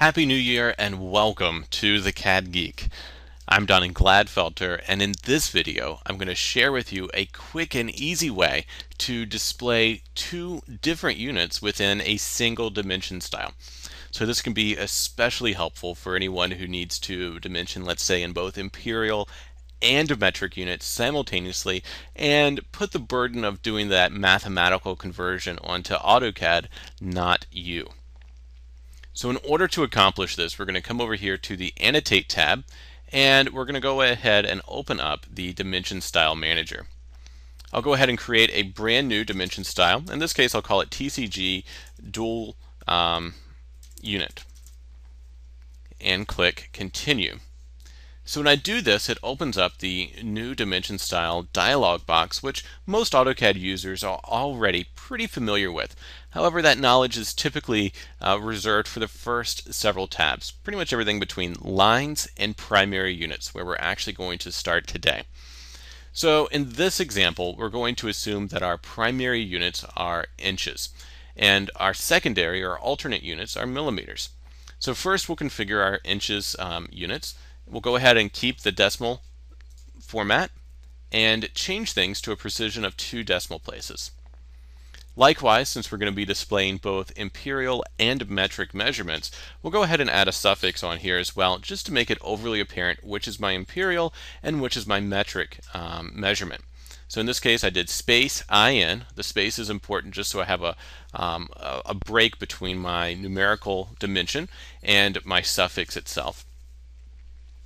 Happy New Year and welcome to the CAD Geek. I'm Donnie Gladfelter and in this video I'm going to share with you a quick and easy way to display two different units within a single dimension style. So this can be especially helpful for anyone who needs to dimension let's say in both imperial and metric units simultaneously and put the burden of doing that mathematical conversion onto AutoCAD, not you. So in order to accomplish this, we're going to come over here to the Annotate tab, and we're going to go ahead and open up the Dimension Style Manager. I'll go ahead and create a brand new dimension style. In this case, I'll call it TCG dual um, unit and click continue. So when I do this, it opens up the new dimension style dialog box, which most AutoCAD users are already pretty familiar with. However, that knowledge is typically uh, reserved for the first several tabs, pretty much everything between lines and primary units, where we're actually going to start today. So in this example, we're going to assume that our primary units are inches, and our secondary or alternate units are millimeters. So first we'll configure our inches um, units. We'll go ahead and keep the decimal format and change things to a precision of two decimal places. Likewise, since we're going to be displaying both imperial and metric measurements, we'll go ahead and add a suffix on here as well, just to make it overly apparent which is my imperial and which is my metric um, measurement. So in this case, I did space IN. The space is important just so I have a, um, a break between my numerical dimension and my suffix itself.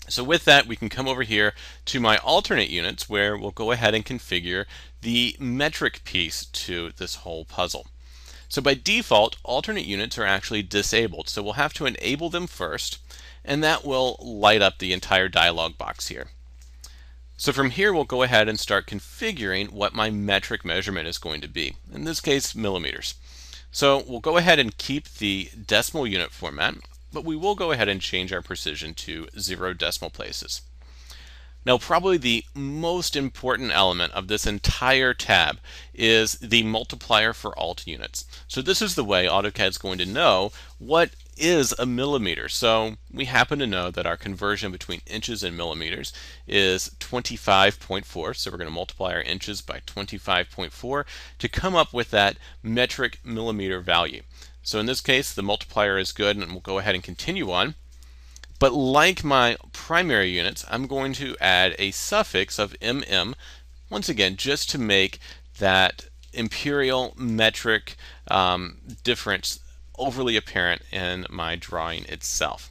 So with that, we can come over here to my alternate units where we'll go ahead and configure the metric piece to this whole puzzle. So by default, alternate units are actually disabled. So we'll have to enable them first, and that will light up the entire dialog box here. So from here, we'll go ahead and start configuring what my metric measurement is going to be. In this case, millimeters. So we'll go ahead and keep the decimal unit format but we will go ahead and change our precision to zero decimal places. Now, probably the most important element of this entire tab is the multiplier for alt units. So this is the way AutoCAD is going to know what is a millimeter. So we happen to know that our conversion between inches and millimeters is 25.4. So we're going to multiply our inches by 25.4 to come up with that metric millimeter value. So in this case, the multiplier is good, and we'll go ahead and continue on. But like my primary units, I'm going to add a suffix of mm, once again, just to make that imperial metric um, difference overly apparent in my drawing itself.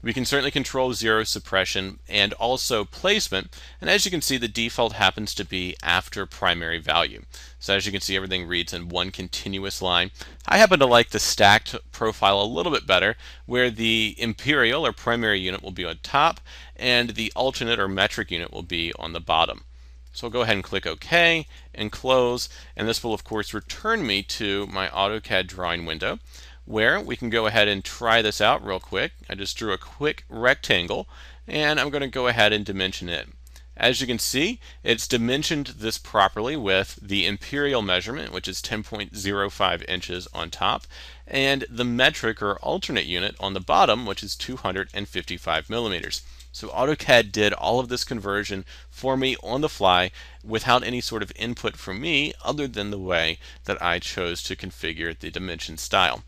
We can certainly control zero suppression and also placement. And as you can see, the default happens to be after primary value. So as you can see, everything reads in one continuous line. I happen to like the stacked profile a little bit better, where the imperial or primary unit will be on top and the alternate or metric unit will be on the bottom. So I'll go ahead and click OK and close. And this will, of course, return me to my AutoCAD drawing window where we can go ahead and try this out real quick. I just drew a quick rectangle and I'm going to go ahead and dimension it. As you can see, it's dimensioned this properly with the imperial measurement, which is 10.05 inches on top, and the metric or alternate unit on the bottom, which is 255 millimeters. So AutoCAD did all of this conversion for me on the fly without any sort of input from me other than the way that I chose to configure the dimension style.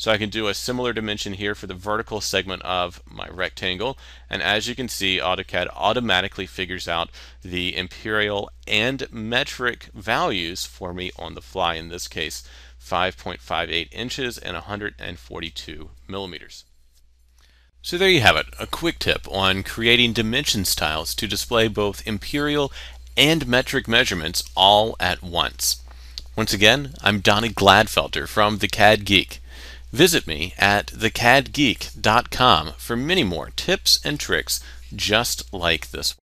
So I can do a similar dimension here for the vertical segment of my rectangle. And as you can see, AutoCAD automatically figures out the imperial and metric values for me on the fly, in this case, 5.58 inches and 142 millimeters. So there you have it, a quick tip on creating dimension styles to display both imperial and metric measurements all at once. Once again, I'm Donnie Gladfelter from the CAD Geek. Visit me at thecadgeek.com for many more tips and tricks just like this one.